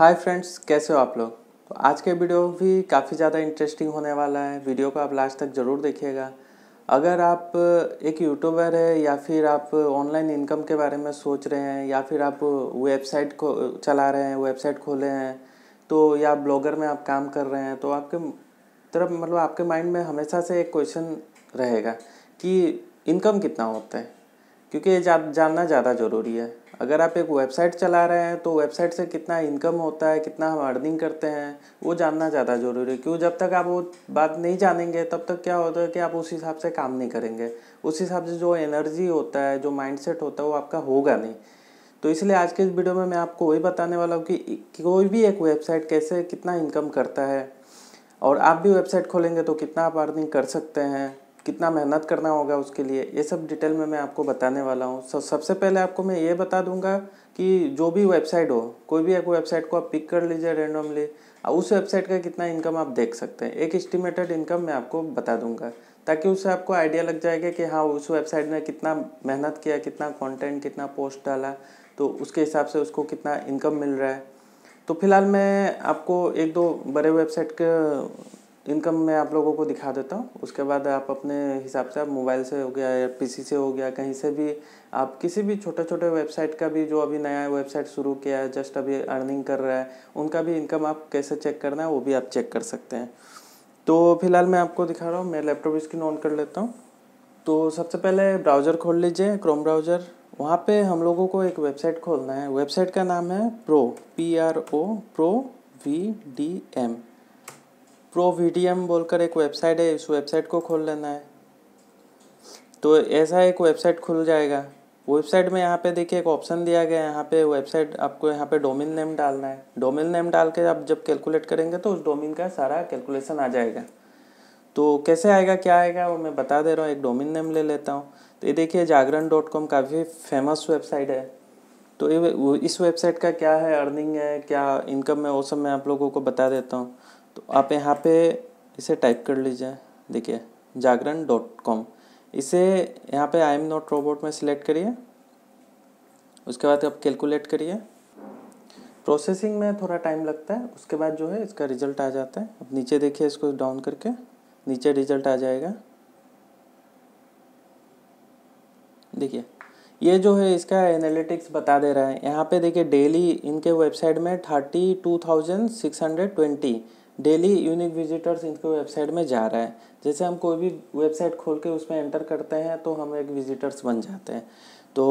hi friends कैसे हो आप लोग तो आज के वीडियो भी काफ़ी ज़्यादा इंटरेस्टिंग होने वाला है वीडियो को आप लास्ट तक ज़रूर देखिएगा अगर आप एक यूट्यूबर है या फिर आप ऑनलाइन इनकम के बारे में सोच रहे हैं या फिर आप वेबसाइट को चला रहे हैं वेबसाइट खोले हैं तो या ब्लॉगर में आप काम कर रहे हैं तो आपके तरफ मतलब आपके माइंड में हमेशा से एक क्वेश्चन रहेगा कि इनकम कितना होता है क्योंकि ये जान, जानना ज़्यादा ज़रूरी है अगर आप एक वेबसाइट चला रहे हैं तो वेबसाइट से कितना इनकम होता है कितना हम अर्निंग करते हैं वो जानना ज़्यादा ज़रूरी है क्यों जब तक आप वो बात नहीं जानेंगे तब तक क्या होता है कि आप उस हिसाब से काम नहीं करेंगे उस हिसाब से जो एनर्जी होता है जो माइंडसेट होता है वो आपका होगा नहीं तो इसलिए आज के इस वीडियो में मैं आपको वही बताने वाला हूँ कि कोई भी एक वेबसाइट कैसे कितना इनकम करता है और आप भी वेबसाइट खोलेंगे तो कितना आप अर्निंग कर सकते हैं कितना मेहनत करना होगा उसके लिए ये सब डिटेल में मैं आपको बताने वाला हूँ सब सबसे पहले आपको मैं ये बता दूंगा कि जो भी वेबसाइट हो कोई भी एक वेबसाइट को आप पिक कर लीजिए रेंडमली उस वेबसाइट का कितना इनकम आप देख सकते हैं एक एस्टिमेटेड इनकम मैं आपको बता दूंगा ताकि उससे आपको आइडिया लग जाएगा कि हाँ उस वेबसाइट में कितना मेहनत किया कितना कॉन्टेंट कितना पोस्ट डाला तो उसके हिसाब से उसको कितना इनकम मिल रहा है तो फिलहाल मैं आपको एक दो बड़े वेबसाइट के तो इनकम मैं आप लोगों को दिखा देता हूँ उसके बाद आप अपने हिसाब से आप मोबाइल से हो गया या पीसी से हो गया कहीं से भी आप किसी भी छोटे छोटे वेबसाइट का भी जो अभी नया वेबसाइट शुरू किया है जस्ट अभी अर्निंग कर रहा है उनका भी इनकम आप कैसे चेक करना है वो भी आप चेक कर सकते हैं तो फिलहाल मैं आपको दिखा रहा हूँ मैं लैपटॉप स्क्रीन ऑन कर लेता हूँ तो सबसे पहले ब्राउज़र खोल लीजिए क्रोम ब्राउज़र वहाँ पे हम लोगों को एक वेबसाइट खोलना है वेबसाइट का नाम है pro P R O pro V D M pro V बोलकर एक वेबसाइट है इस वेबसाइट को खोल लेना है तो ऐसा एक वेबसाइट खुल जाएगा वेबसाइट में यहाँ पे देखिए एक ऑप्शन दिया गया है यहाँ पे वेबसाइट आपको यहाँ पे डोमेन नेम डालना है डोमेन नेम डाल के आप जब कैलकुलेट करेंगे तो उस डोमेन का सारा कैलकुलेशन आ जाएगा तो कैसे आएगा क्या आएगा वो मैं बता दे रहा हूँ एक डोमेन नेम ले लेता हूँ तो ये देखिए जागरण डॉट कॉम काफ़ी फेमस वेबसाइट है तो ये इस वेबसाइट का क्या है अर्निंग है क्या इनकम है वो सब मैं आप लोगों को बता देता हूँ तो आप यहाँ पे इसे टाइप कर लीजिए देखिए जागरण डॉट कॉम इसे यहाँ पे आई एम नॉट रोबोट में सिलेक्ट करिए उसके बाद आप कैलकुलेट करिए प्रोसेसिंग में थोड़ा टाइम लगता है उसके बाद जो है इसका रिजल्ट आ जाता है अब नीचे देखिए इसको डाउन करके नीचे रिजल्ट आ जाएगा देखिए ये जो है इसका एनालिटिक्स बता दे रहा है यहाँ पे देखिए डेली इनके वेबसाइट में thirty two thousand six hundred twenty daily unique visitors इनके वेबसाइट में जा रहा है जैसे हम कोई भी वेबसाइट खोल के उसमें एंटर करते हैं तो हम एक विजिटर्स बन जाते हैं तो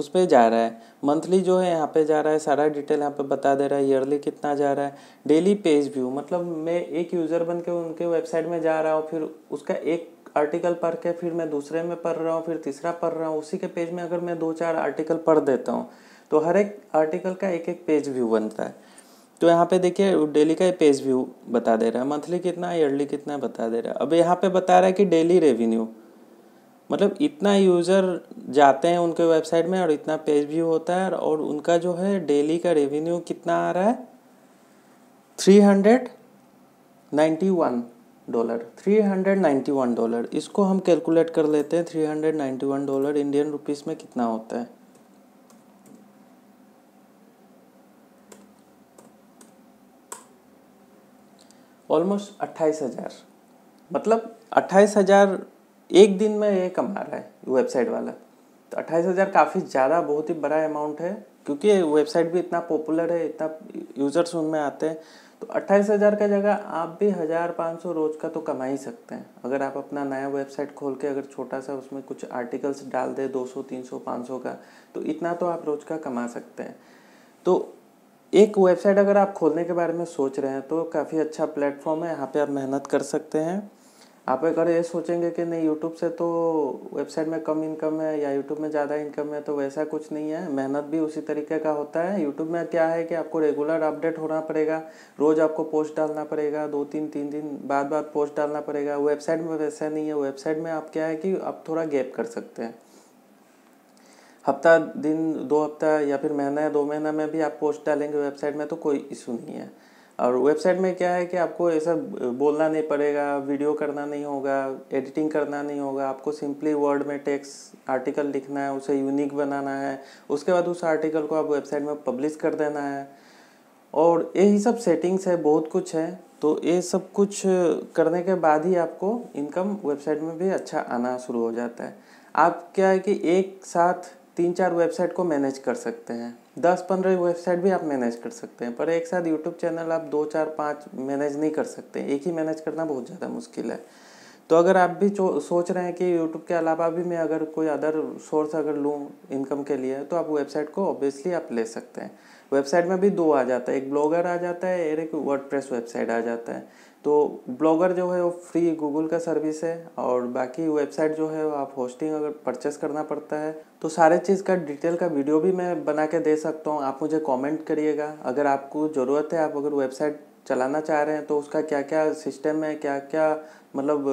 उस पर जा रहा है मंथली जो है यहाँ पे जा रहा है सारा डिटेल यहाँ पे बता दे रहा है ईयरली कितना जा रहा है डेली पेज व्यू मतलब मैं एक यूज़र बन के उनके वेबसाइट में जा रहा हूँ फिर उसका एक आर्टिकल पढ़ के फिर मैं दूसरे में पढ़ रहा हूँ फिर तीसरा पढ़ रहा हूँ उसी के पेज में अगर मैं दो चार आर्टिकल पढ़ देता हूँ तो हर एक आर्टिकल का एक एक पेज व्यू बनता है तो यहाँ पे देखिए डेली का पेज व्यू बता दे रहा है मंथली कितना है ईयरली कितना है बता दे रहा है अब यहाँ पे बता रहा है कि डेली रेवेन्यू मतलब इतना यूज़र जाते हैं उनके वेबसाइट में और इतना पेज व्यू होता है और उनका जो है डेली का रेवेन्यू कितना आ रहा है three hundred ninety one dollar three hundred ninety one dollar इसको हम कैलकुलेट कर लेते हैं three hundred ninety one dollar Indian rupees में कितना होता है ऑलमोस्ट अट्ठाईस हज़ार मतलब अट्ठाईस हज़ार एक दिन में ये कमा रहा है वेबसाइट वाला तो अट्ठाईस हज़ार काफ़ी ज़्यादा बहुत ही बड़ा अमाउंट है क्योंकि वेबसाइट भी इतना पॉपुलर है इतना यूज़र्स उनमें आते हैं तो अट्ठाईस हज़ार का जगह आप भी हज़ार पाँच सौ रोज़ का तो कमा ही सकते हैं अगर आप अपना नया वेबसाइट खोल के अगर छोटा सा उसमें कुछ आर्टिकल्स डाल दें दो सौ तीन सौ पाँच सौ का तो इतना तो आप रोज़ का कमा सकते हैं तो एक वेबसाइट अगर आप खोलने के बारे में सोच रहे हैं तो काफ़ी अच्छा प्लेटफॉर्म है यहाँ पे आप मेहनत कर सकते हैं आप अगर ये सोचेंगे कि नहीं यूट्यूब से तो वेबसाइट में कम इनकम है या यूट्यूब में ज़्यादा इनकम है तो वैसा कुछ नहीं है मेहनत भी उसी तरीके का होता है यूट्यूब में क्या है कि आपको रेगुलर अपडेट होना पड़ेगा रोज़ आपको पोस्ट डालना पड़ेगा दो तीन तीन दिन बाद बाद पोस्ट डालना पड़ेगा वेबसाइट में वैसा नहीं है वेबसाइट में आप क्या है कि आप थोड़ा गैप कर सकते हैं हफ्ता दिन दो हफ्ता या फिर महीना या दो महीना में भी आप पोस्ट डालेंगे वेबसाइट में तो कोई इशू नहीं है और वेबसाइट में क्या है कि आपको ऐसा बोलना नहीं पड़ेगा वीडियो करना नहीं होगा एडिटिंग करना नहीं होगा आपको सिंपली वर्ड में टेक्स आर्टिकल लिखना है उसे यूनिक बनाना है उसके बाद उस आर्टिकल को आप वेबसाइट में पब्लिश कर देना है और यही सब सेटिंग्स है बहुत कुछ है तो ये सब कुछ करने के बाद ही आपको इनकम वेबसाइट में भी अच्छा आना शुरू हो जाता है आप क्या है कि एक साथ तीन चार वेबसाइट को मैनेज कर सकते हैं दस पंद्रह वेबसाइट भी आप मैनेज कर सकते हैं पर एक साथ यूट्यूब चैनल आप दो चार पाँच मैनेज नहीं कर सकते एक ही मैनेज करना बहुत ज़्यादा मुश्किल है तो अगर आप भी सोच रहे हैं कि यूट्यूब के अलावा भी मैं अगर कोई अदर सोर्स अगर लूँ इनकम के लिए तो आप वेबसाइट को ऑब्वियसली आप ले सकते हैं वेबसाइट में भी दो आ जाता है एक ब्लॉगर आ जाता है और एक वर्ड वेबसाइट आ जाता है तो ब्लॉगर जो है वो फ्री गूगल का सर्विस है और बाकी वेबसाइट जो है वो आप होस्टिंग अगर परचेस करना पड़ता है तो सारे चीज़ का डिटेल का वीडियो भी मैं बना के दे सकता हूँ आप मुझे कमेंट करिएगा अगर आपको ज़रूरत है आप अगर वेबसाइट चलाना चाह रहे हैं तो उसका क्या क्या सिस्टम है क्या क्या मतलब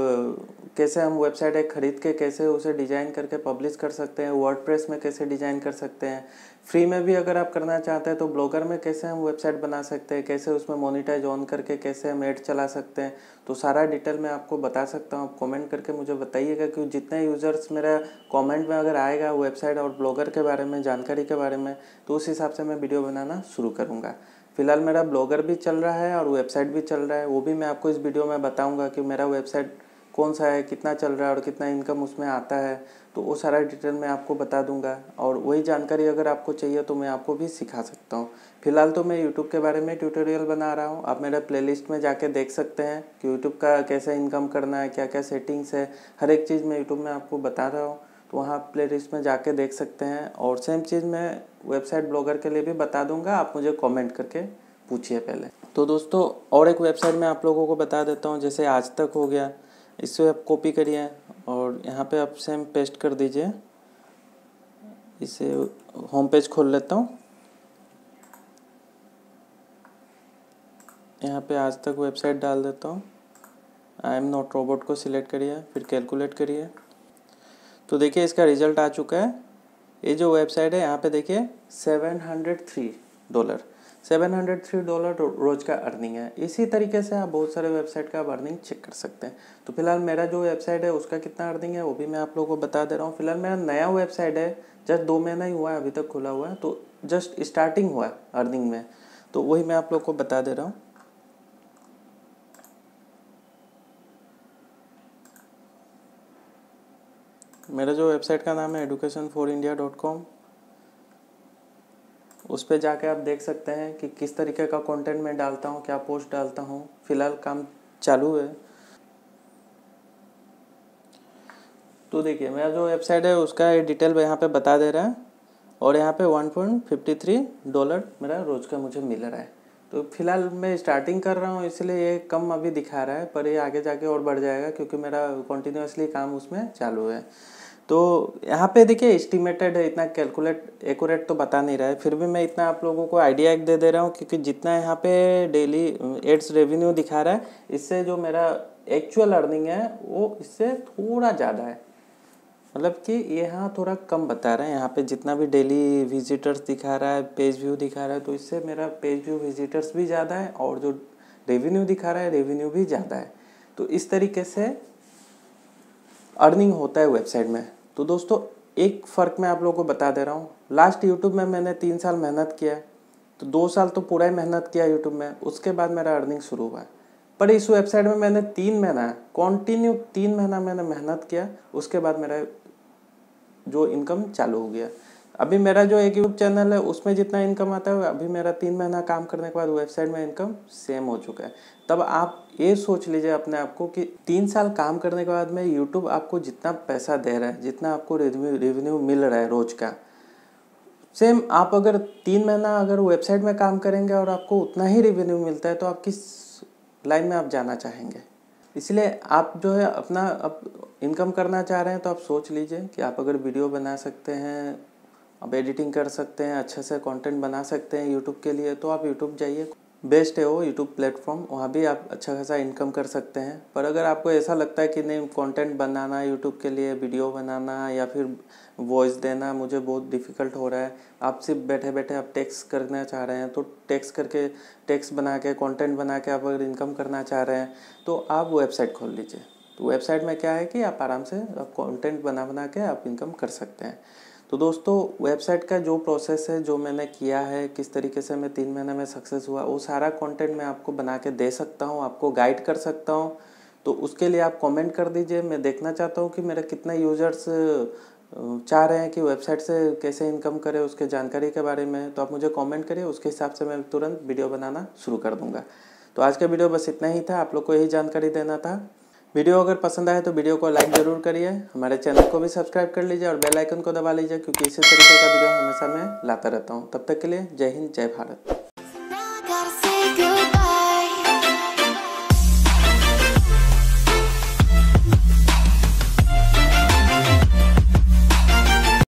कैसे हम वेबसाइट एक ख़रीद के कैसे उसे डिज़ाइन करके पब्लिश कर सकते हैं वर्ड में कैसे डिज़ाइन कर सकते हैं फ्री में भी अगर आप करना चाहते हैं तो ब्लॉगर में कैसे हम वेबसाइट बना सकते हैं कैसे उसमें मोनिटाइज ऑन करके कैसे हम ऐड चला सकते हैं तो सारा डिटेल मैं आपको बता सकता हूँ आप कॉमेंट करके मुझे बताइएगा क्योंकि जितने यूज़र्स मेरा कॉमेंट में अगर आएगा वेबसाइट और ब्लॉगर के बारे में जानकारी के बारे में तो उस हिसाब से मैं वीडियो बनाना शुरू करूँगा फ़िलहाल मेरा ब्लॉगर भी चल रहा है और वेबसाइट भी चल रहा है वो भी मैं आपको इस वीडियो में बताऊँगा कि मेरा वेबसाइट कौन सा है कितना चल रहा है और कितना इनकम उसमें आता है तो वो सारा डिटेल मैं आपको बता दूंगा और वही जानकारी अगर आपको चाहिए तो मैं आपको भी सिखा सकता हूँ फिलहाल तो मैं यूट्यूब के बारे में ट्यूटोरियल बना रहा हूँ आप मेरे प्ले में जाके देख सकते हैं कि यूट्यूब का कैसे इनकम करना है क्या क्या सेटिंग्स है हर एक चीज़ मैं यूट्यूब में आपको बता रहा हूँ तो वहाँ प्ले लिस्ट में जाके देख सकते हैं और सेम चीज़ मैं वेबसाइट ब्लॉगर के लिए भी बता दूंगा आप मुझे कमेंट करके पूछिए पहले तो दोस्तों और एक वेबसाइट मैं आप लोगों को बता देता हूँ जैसे आज तक हो गया इससे आप कॉपी करिए और यहाँ पे आप सेम पेस्ट कर दीजिए इसे होम पेज खोल लेता हूँ यहाँ पे आज तक वेबसाइट डाल देता हूँ आई एम नॉट रोबोट को सिलेक्ट करिए फिर कैलकुलेट करिए तो देखिए इसका रिजल्ट आ चुका है ये जो वेबसाइट है यहाँ पे देखिए seven hundred three dollar seven hundred three dollar रोज का अर्निंग है इसी तरीके से आप बहुत सारे वेबसाइट का आप अर्निंग चेक कर सकते हैं तो फिलहाल मेरा जो वेबसाइट है उसका कितना अर्निंग है वो भी मैं आप लोगों को बता दे रहा हूँ फिलहाल मेरा नया वेबसाइट है जस्ट दो महीना ही हुआ है अभी तक खुला हुआ है तो जस्ट स्टार्टिंग हुआ है अर्निंग में तो वही मैं आप लोग को बता दे रहा हूँ मेरा जो वेबसाइट का नाम है education for India dot com उस पर जाके आप देख सकते हैं कि किस तरीके का कंटेंट मैं डालता हूँ क्या पोस्ट डालता हूँ फ़िलहाल काम चालू है तो देखिए मेरा जो वेबसाइट है उसका डिटेल यहाँ पे बता दे रहा है और यहाँ पे one point fifty three dollar मेरा रोज़ का मुझे मिल रहा है तो फिलहाल मैं स्टार्टिंग कर रहा हूँ इसलिए ये कम अभी दिखा रहा है पर ये आगे जाके और बढ़ जाएगा क्योंकि मेरा कंटिन्यूसली काम उसमें चालू है तो यहाँ पे देखिए एस्टिमेटेड है इतना कैलकुलेट एकट तो बता नहीं रहा है फिर भी मैं इतना आप लोगों को आइडिया एक दे दे रहा हूँ क्योंकि जितना यहाँ पे डेली एड्स रेवेन्यू दिखा रहा है इससे जो मेरा एक्चुअल अर्निंग है वो इससे थोड़ा ज़्यादा है मतलब कि यहाँ थोड़ा कम बता रहे हैं यहाँ पे जितना भी डेली विजिटर्स दिखा रहा है पेज व्यू दिखा रहा है तो इससे मेरा पेज व्यू विजिटर्स भी ज़्यादा है और जो रेवेन्यू दिखा रहा है रेवेन्यू भी ज़्यादा है तो इस तरीके से अर्निंग होता है वेबसाइट में तो दोस्तों एक फ़र्क मैं आप लोगों को बता दे रहा हूँ लास्ट यूट्यूब में मैंने तीन साल मेहनत किया तो दो साल तो पूरा ही मेहनत किया यूट्यूब में उसके बाद मेरा अर्निंग शुरू हुआ है पर इस वेबसाइट में मैंने तीन महीना कॉन्टिन्यू तीन महीना मैंने मेहनत किया उसके बाद मेरा जो इनकम चालू हो गया अभी मेरा जो एक यूट्यूब चैनल है उसमें जितना इनकम आता है अभी मेरा तीन महीना काम करने के बाद वेबसाइट में इनकम सेम हो चुका है तब आप ये सोच लीजिए अपने आप को कि तीन साल काम करने के बाद में यूट्यूब आपको जितना पैसा दे रहा है जितना आपको रेवेन्यू मिल रहा है रोज का सेम आप अगर तीन महीना अगर वेबसाइट में काम करेंगे और आपको उतना ही रेवेन्यू मिलता है तो आप किस लाइन में आप जाना चाहेंगे इसलिए आप जो है अपना अब इनकम करना चाह रहे हैं तो आप सोच लीजिए कि आप अगर वीडियो बना सकते हैं आप एडिटिंग कर सकते हैं अच्छे से कंटेंट बना सकते हैं यूट्यूब के लिए तो आप यूट्यूब जाइए बेस्ट है वो यूट्यूब प्लेटफॉर्म वहाँ भी आप अच्छा खासा इनकम कर सकते हैं पर अगर आपको ऐसा लगता है कि नहीं कंटेंट बनाना यूट्यूब के लिए वीडियो बनाना या फिर वॉइस देना मुझे बहुत डिफ़िकल्ट हो रहा है आप सिर्फ बैठे बैठे आप टैक्स करना चाह रहे हैं तो टैक्स करके टेक्स बना के कॉन्टेंट बना के आप अगर इनकम करना चाह रहे हैं तो आप वेबसाइट खोल लीजिए तो वेबसाइट में क्या है कि आप आराम से आप कॉन्टेंट बना बना के आप इनकम कर सकते हैं तो दोस्तों वेबसाइट का जो प्रोसेस है जो मैंने किया है किस तरीके से मैं तीन महीने में सक्सेस हुआ वो सारा कंटेंट मैं आपको बना के दे सकता हूँ आपको गाइड कर सकता हूँ तो उसके लिए आप कमेंट कर दीजिए मैं देखना चाहता हूँ कि मेरा कितना यूजर्स चाह रहे हैं कि वेबसाइट से कैसे इनकम करें उसके जानकारी के बारे में तो आप मुझे कॉमेंट करिए उसके हिसाब से मैं तुरंत वीडियो बनाना शुरू कर दूँगा तो आज का वीडियो बस इतना ही था आप लोग को यही जानकारी देना था वीडियो अगर पसंद आए तो वीडियो को लाइक ज़रूर करिए हमारे चैनल को भी सब्सक्राइब कर लीजिए और बेल आइकन को दबा लीजिए क्योंकि इसी तरीके का वीडियो हमेशा मैं लाता रहता हूँ तब तक के लिए जय हिंद जय भारत